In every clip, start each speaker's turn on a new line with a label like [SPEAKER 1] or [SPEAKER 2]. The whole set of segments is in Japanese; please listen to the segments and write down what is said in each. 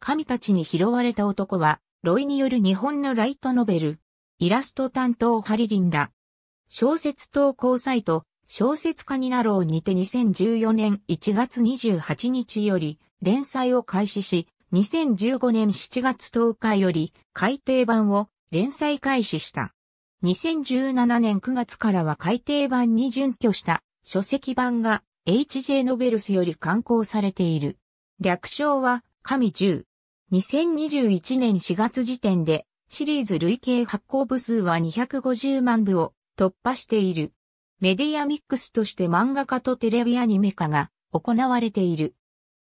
[SPEAKER 1] 神たちに拾われた男は、ロイによる日本のライトノベル、イラスト担当ハリリンら、小説投稿サイト、小説家になろうにて2014年1月28日より連載を開始し、2015年7月10日より改訂版を連載開始した。2017年9月からは改訂版に準拠した書籍版が HJ ノベルスより刊行されている。略称は神10。2021年4月時点でシリーズ累計発行部数は250万部を突破している。メディアミックスとして漫画家とテレビアニメ化が行われている。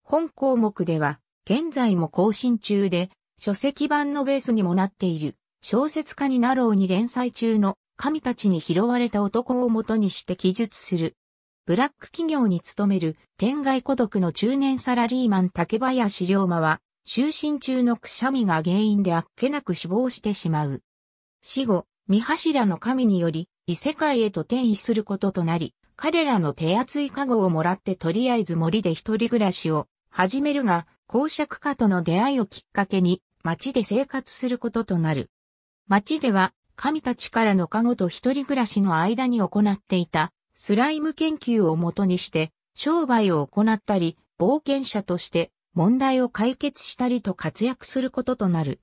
[SPEAKER 1] 本項目では現在も更新中で書籍版のベースにもなっている小説家になろうに連載中の神たちに拾われた男を元にして記述する。ブラック企業に勤める天外孤独の中年サラリーマン竹林龍馬は就寝中のくしゃみが原因であっけなく死亡してしまう。死後、三柱の神により、異世界へと転移することとなり、彼らの手厚い加護をもらってとりあえず森で一人暮らしを始めるが、公爵家との出会いをきっかけに、町で生活することとなる。町では、神たちからの加護と一人暮らしの間に行っていた、スライム研究をもとにして、商売を行ったり、冒険者として問題を解決したりと活躍することとなる。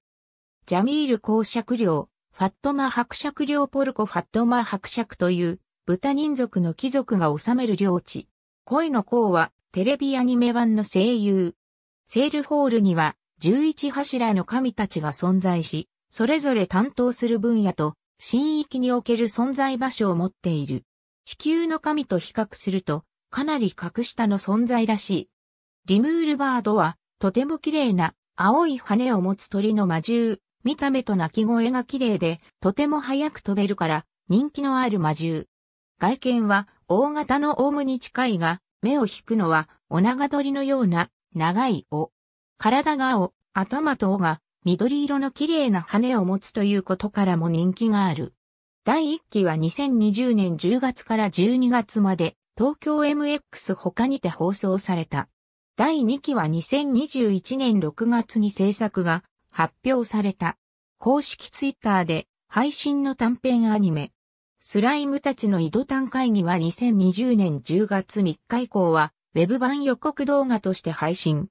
[SPEAKER 1] ジャミール公爵領、ファットマ伯爵領ポルコファットマ伯爵という豚人族の貴族が治める領地。恋の公はテレビアニメ版の声優。セールホールには11柱の神たちが存在し、それぞれ担当する分野と神域における存在場所を持っている。地球の神と比較すると、かなり格下の存在らしい。リムールバードは、とても綺麗な、青い羽を持つ鳥の魔獣、見た目と鳴き声が綺麗で、とても早く飛べるから、人気のある魔獣。外見は、大型のオウムに近いが、目を引くのは、お長鳥のような、長い尾。体が尾、頭と尾が、緑色の綺麗な羽を持つということからも人気がある。第1期は2020年10月から12月まで、東京 MX 他にて放送された。第2期は2021年6月に制作が発表された。公式ツイッターで配信の短編アニメ。スライムたちの井戸端会議は2020年10月3日以降は、ウェブ版予告動画として配信。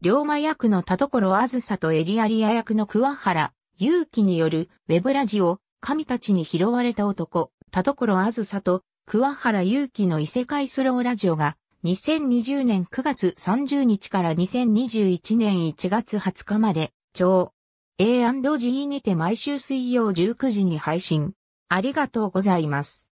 [SPEAKER 1] 龍馬役の田所あずさとエリアリア役の桑原、祐希によるウェブラジオ、神たちに拾われた男、田所あずさと桑原祐希の異世界スローラジオが2020年9月30日から2021年1月20日まで、超 A&G にて毎週水曜19時に配信。ありがとうございます。